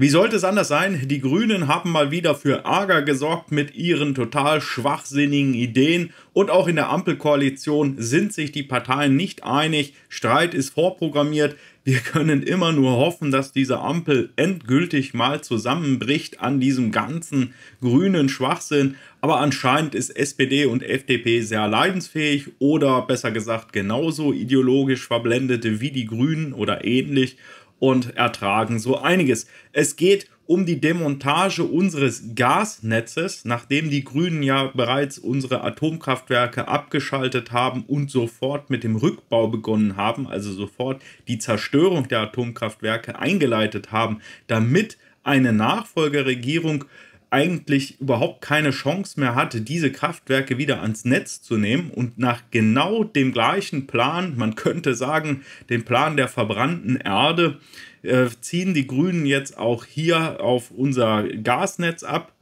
Wie sollte es anders sein? Die Grünen haben mal wieder für Ärger gesorgt mit ihren total schwachsinnigen Ideen und auch in der Ampelkoalition sind sich die Parteien nicht einig. Streit ist vorprogrammiert. Wir können immer nur hoffen, dass diese Ampel endgültig mal zusammenbricht an diesem ganzen grünen Schwachsinn. Aber anscheinend ist SPD und FDP sehr leidensfähig oder besser gesagt genauso ideologisch verblendet wie die Grünen oder ähnlich und ertragen so einiges. Es geht um die Demontage unseres Gasnetzes, nachdem die Grünen ja bereits unsere Atomkraftwerke abgeschaltet haben und sofort mit dem Rückbau begonnen haben, also sofort die Zerstörung der Atomkraftwerke eingeleitet haben, damit eine Nachfolgeregierung äh, eigentlich überhaupt keine Chance mehr hatte, diese Kraftwerke wieder ans Netz zu nehmen und nach genau dem gleichen Plan, man könnte sagen, dem Plan der verbrannten Erde, äh, ziehen die Grünen jetzt auch hier auf unser Gasnetz ab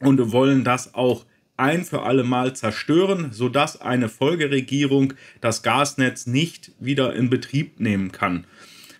und wollen das auch ein für alle Mal zerstören, sodass eine Folgeregierung das Gasnetz nicht wieder in Betrieb nehmen kann.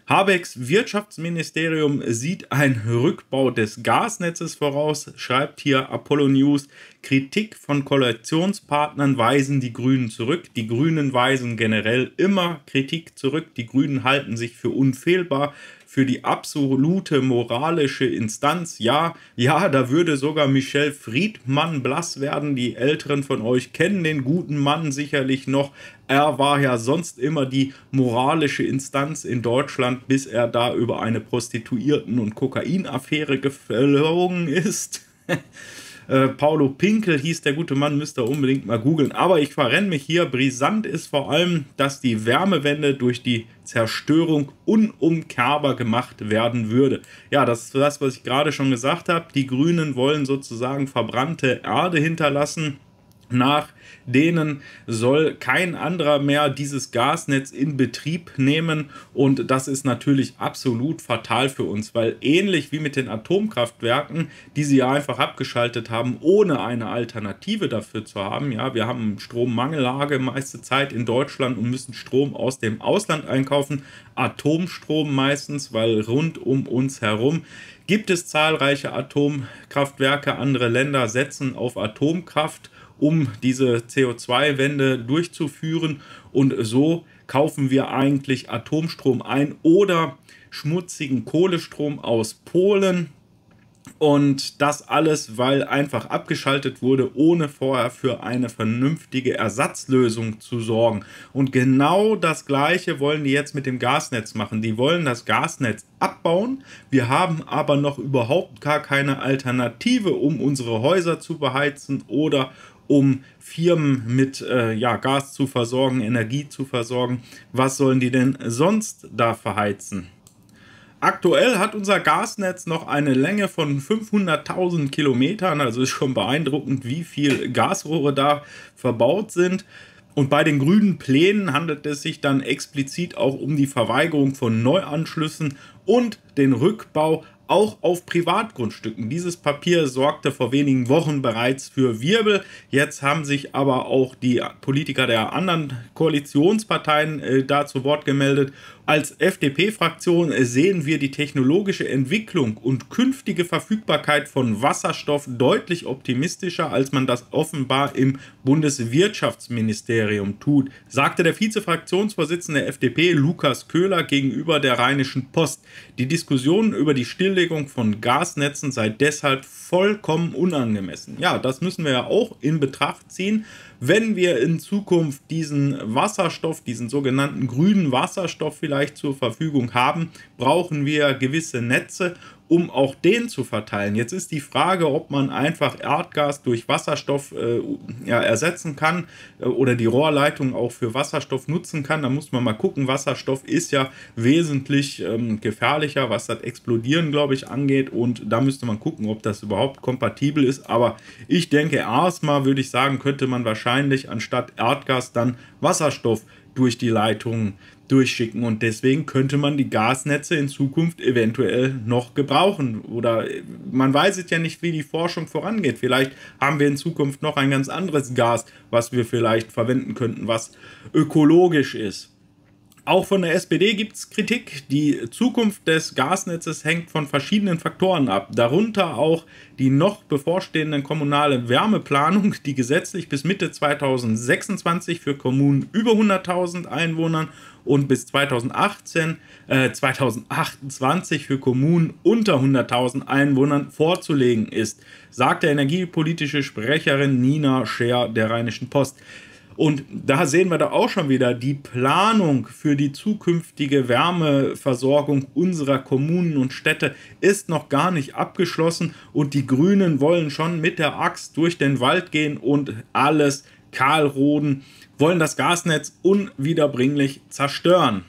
Habecks Wirtschaftsministerium sieht einen Rückbau des Gasnetzes voraus, schreibt hier Apollo News. Kritik von Koalitionspartnern weisen die Grünen zurück. Die Grünen weisen generell immer Kritik zurück. Die Grünen halten sich für unfehlbar für die absolute moralische Instanz. Ja, ja, da würde sogar Michel Friedmann blass werden. Die Älteren von euch kennen den guten Mann sicherlich noch. Er war ja sonst immer die moralische Instanz in Deutschland, bis er da über eine Prostituierten- und Kokainaffäre geflogen ist. Äh, Paulo Pinkel hieß der gute Mann, müsst ihr unbedingt mal googeln. Aber ich verrenne mich hier. Brisant ist vor allem, dass die Wärmewende durch die Zerstörung unumkehrbar gemacht werden würde. Ja, das ist das, was ich gerade schon gesagt habe. Die Grünen wollen sozusagen verbrannte Erde hinterlassen. Nach denen soll kein anderer mehr dieses Gasnetz in Betrieb nehmen und das ist natürlich absolut fatal für uns, weil ähnlich wie mit den Atomkraftwerken, die sie ja einfach abgeschaltet haben, ohne eine Alternative dafür zu haben, ja, wir haben Strommangellage meiste Zeit in Deutschland und müssen Strom aus dem Ausland einkaufen, Atomstrom meistens, weil rund um uns herum gibt es zahlreiche Atomkraftwerke, andere Länder setzen auf Atomkraft um diese CO2-Wende durchzuführen. Und so kaufen wir eigentlich Atomstrom ein oder schmutzigen Kohlestrom aus Polen. Und das alles, weil einfach abgeschaltet wurde, ohne vorher für eine vernünftige Ersatzlösung zu sorgen. Und genau das Gleiche wollen die jetzt mit dem Gasnetz machen. Die wollen das Gasnetz abbauen. Wir haben aber noch überhaupt gar keine Alternative, um unsere Häuser zu beheizen oder um Firmen mit äh, ja, Gas zu versorgen, Energie zu versorgen. Was sollen die denn sonst da verheizen? Aktuell hat unser Gasnetz noch eine Länge von 500.000 Kilometern, also ist schon beeindruckend, wie viel Gasrohre da verbaut sind. Und bei den grünen Plänen handelt es sich dann explizit auch um die Verweigerung von Neuanschlüssen und den Rückbau auch auf Privatgrundstücken. Dieses Papier sorgte vor wenigen Wochen bereits für Wirbel. Jetzt haben sich aber auch die Politiker der anderen Koalitionsparteien äh, da zu Wort gemeldet als FDP-Fraktion sehen wir die technologische Entwicklung und künftige Verfügbarkeit von Wasserstoff deutlich optimistischer, als man das offenbar im Bundeswirtschaftsministerium tut, sagte der Vizefraktionsvorsitzende der FDP Lukas Köhler gegenüber der Rheinischen Post. Die Diskussion über die Stilllegung von Gasnetzen sei deshalb vollkommen unangemessen. Ja, das müssen wir ja auch in Betracht ziehen wenn wir in Zukunft diesen Wasserstoff, diesen sogenannten grünen Wasserstoff vielleicht zur Verfügung haben, brauchen wir gewisse Netze um auch den zu verteilen. Jetzt ist die Frage, ob man einfach Erdgas durch Wasserstoff äh, ja, ersetzen kann äh, oder die Rohrleitung auch für Wasserstoff nutzen kann. Da muss man mal gucken. Wasserstoff ist ja wesentlich ähm, gefährlicher, was das Explodieren, glaube ich, angeht. Und da müsste man gucken, ob das überhaupt kompatibel ist. Aber ich denke, erstmal würde ich sagen, könnte man wahrscheinlich anstatt Erdgas dann Wasserstoff durch die Leitungen durchschicken. Und deswegen könnte man die Gasnetze in Zukunft eventuell noch gebrauchen. Oder äh, man weiß es ja nicht, wie die Forschung vorangeht. Vielleicht haben wir in Zukunft noch ein ganz anderes Gas, was wir vielleicht verwenden könnten, was ökologisch ist. Auch von der SPD gibt es Kritik. Die Zukunft des Gasnetzes hängt von verschiedenen Faktoren ab, darunter auch die noch bevorstehenden kommunale Wärmeplanung, die gesetzlich bis Mitte 2026 für Kommunen über 100.000 Einwohnern und bis 2018, äh, 2028 für Kommunen unter 100.000 Einwohnern vorzulegen ist, sagt der energiepolitische Sprecherin Nina Scheer der Rheinischen Post. Und da sehen wir da auch schon wieder die Planung für die zukünftige Wärmeversorgung unserer Kommunen und Städte ist noch gar nicht abgeschlossen und die Grünen wollen schon mit der Axt durch den Wald gehen und alles kahlroden, wollen das Gasnetz unwiederbringlich zerstören.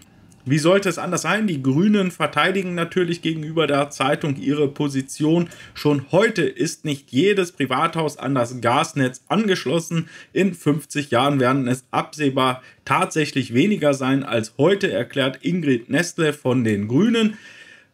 Wie sollte es anders sein? Die Grünen verteidigen natürlich gegenüber der Zeitung ihre Position. Schon heute ist nicht jedes Privathaus an das Gasnetz angeschlossen. In 50 Jahren werden es absehbar tatsächlich weniger sein als heute, erklärt Ingrid Nestle von den Grünen.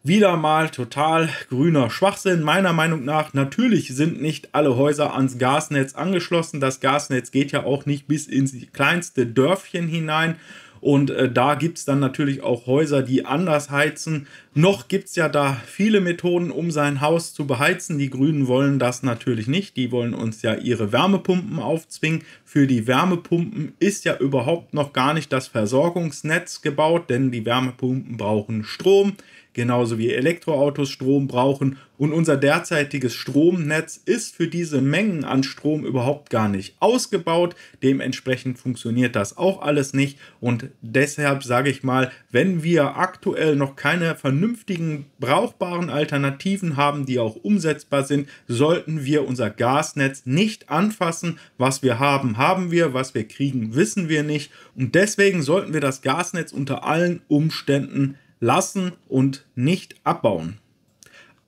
Wieder mal total grüner Schwachsinn. Meiner Meinung nach, natürlich sind nicht alle Häuser ans Gasnetz angeschlossen. Das Gasnetz geht ja auch nicht bis ins kleinste Dörfchen hinein. Und äh, da gibt es dann natürlich auch Häuser, die anders heizen. Noch gibt es ja da viele Methoden, um sein Haus zu beheizen. Die Grünen wollen das natürlich nicht. Die wollen uns ja ihre Wärmepumpen aufzwingen. Für die Wärmepumpen ist ja überhaupt noch gar nicht das Versorgungsnetz gebaut, denn die Wärmepumpen brauchen Strom genauso wie Elektroautos Strom brauchen. Und unser derzeitiges Stromnetz ist für diese Mengen an Strom überhaupt gar nicht ausgebaut. Dementsprechend funktioniert das auch alles nicht. Und deshalb sage ich mal, wenn wir aktuell noch keine vernünftigen, brauchbaren Alternativen haben, die auch umsetzbar sind, sollten wir unser Gasnetz nicht anfassen. Was wir haben, haben wir. Was wir kriegen, wissen wir nicht. Und deswegen sollten wir das Gasnetz unter allen Umständen lassen und nicht abbauen.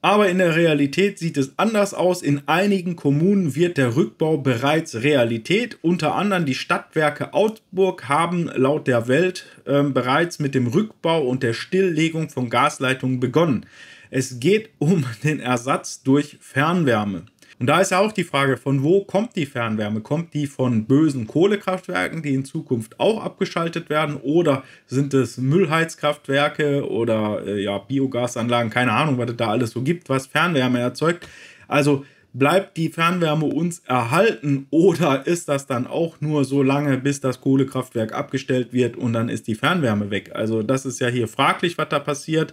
Aber in der Realität sieht es anders aus. In einigen Kommunen wird der Rückbau bereits Realität. Unter anderem die Stadtwerke Augsburg haben laut der Welt äh, bereits mit dem Rückbau und der Stilllegung von Gasleitungen begonnen. Es geht um den Ersatz durch Fernwärme. Und da ist ja auch die Frage, von wo kommt die Fernwärme? Kommt die von bösen Kohlekraftwerken, die in Zukunft auch abgeschaltet werden? Oder sind es Müllheizkraftwerke oder äh, ja, Biogasanlagen? Keine Ahnung, was es da alles so gibt, was Fernwärme erzeugt. Also bleibt die Fernwärme uns erhalten oder ist das dann auch nur so lange, bis das Kohlekraftwerk abgestellt wird und dann ist die Fernwärme weg? Also das ist ja hier fraglich, was da passiert.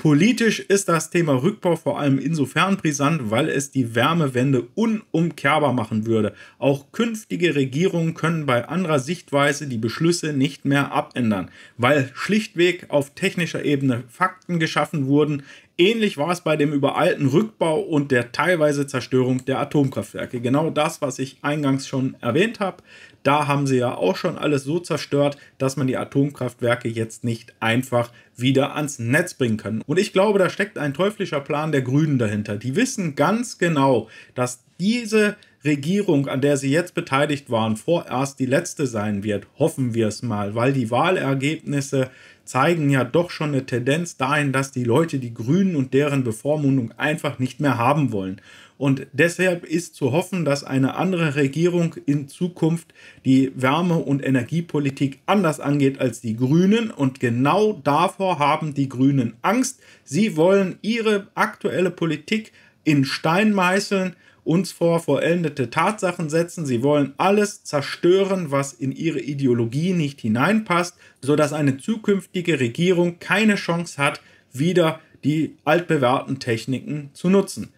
Politisch ist das Thema Rückbau vor allem insofern brisant, weil es die Wärmewende unumkehrbar machen würde. Auch künftige Regierungen können bei anderer Sichtweise die Beschlüsse nicht mehr abändern, weil schlichtweg auf technischer Ebene Fakten geschaffen wurden, Ähnlich war es bei dem übereilten Rückbau und der teilweise Zerstörung der Atomkraftwerke. Genau das, was ich eingangs schon erwähnt habe. Da haben sie ja auch schon alles so zerstört, dass man die Atomkraftwerke jetzt nicht einfach wieder ans Netz bringen kann. Und ich glaube, da steckt ein teuflischer Plan der Grünen dahinter. Die wissen ganz genau, dass diese Regierung, an der sie jetzt beteiligt waren, vorerst die letzte sein wird. Hoffen wir es mal, weil die Wahlergebnisse zeigen ja doch schon eine Tendenz dahin, dass die Leute die Grünen und deren Bevormundung einfach nicht mehr haben wollen. Und deshalb ist zu hoffen, dass eine andere Regierung in Zukunft die Wärme- und Energiepolitik anders angeht als die Grünen. Und genau davor haben die Grünen Angst. Sie wollen ihre aktuelle Politik in Stein meißeln uns vor vollendete Tatsachen setzen, sie wollen alles zerstören, was in ihre Ideologie nicht hineinpasst, sodass eine zukünftige Regierung keine Chance hat, wieder die altbewährten Techniken zu nutzen.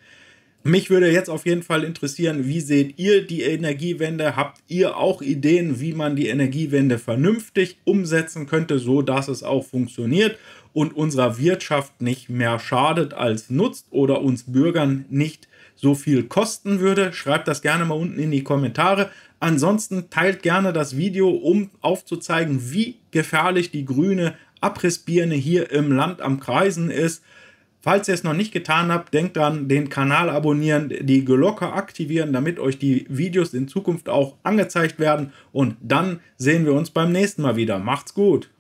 Mich würde jetzt auf jeden Fall interessieren, wie seht ihr die Energiewende? Habt ihr auch Ideen, wie man die Energiewende vernünftig umsetzen könnte, so dass es auch funktioniert und unserer Wirtschaft nicht mehr schadet als nutzt oder uns Bürgern nicht so viel kosten würde. Schreibt das gerne mal unten in die Kommentare. Ansonsten teilt gerne das Video, um aufzuzeigen, wie gefährlich die grüne Abrissbirne hier im Land am Kreisen ist. Falls ihr es noch nicht getan habt, denkt dran, den Kanal abonnieren, die Glocke aktivieren, damit euch die Videos in Zukunft auch angezeigt werden. Und dann sehen wir uns beim nächsten Mal wieder. Macht's gut!